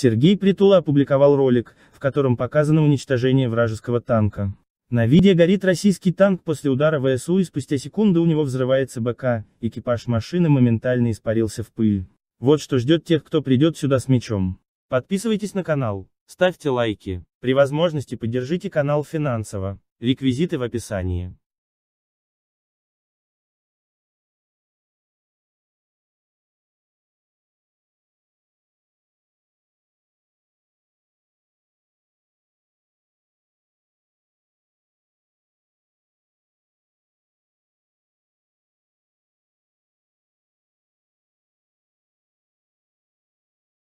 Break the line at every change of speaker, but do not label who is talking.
Сергей Притула опубликовал ролик, в котором показано уничтожение вражеского танка. На видео горит российский танк после удара ВСУ и спустя секунду у него взрывается БК, экипаж машины моментально испарился в пыль. Вот что ждет тех, кто придет сюда с мечом. Подписывайтесь на канал, ставьте лайки, при возможности поддержите канал финансово,
реквизиты в описании.